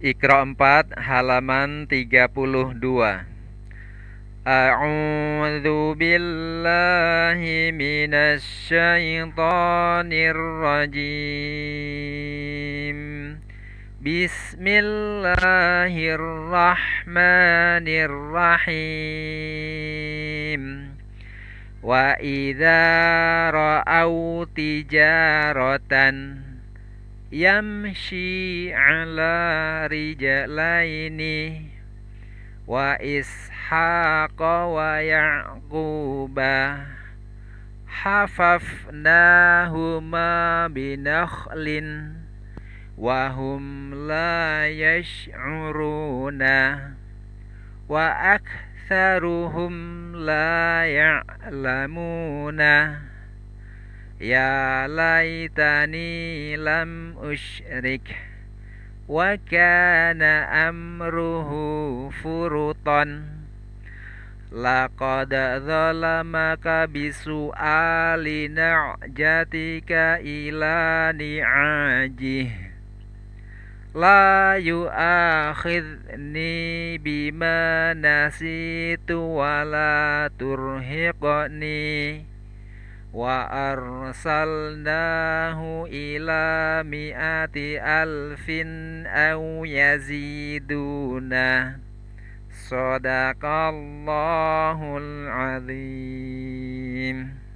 Iqra 4 halaman 32 A'udzu billahi minasyaitonir rajim Bismillahirrahmanirrahim Wa idza ra'au tijaratan yamshi ala rijalaini wa ishaqa wa yaquba hafafnahuma binakhlin wa hum la yash'uruna wa aktharuhum la ya'lamuna Ya laitani lam usyrik Wa kana amruhu furutan Laqad zalamaka bisu'ali na'jatika ila ni'ajih La yu'akhidni bima nasitu wa la turhiqni وأرسلناه إلى مئة ألف أو يزيدون صدق الله العظيم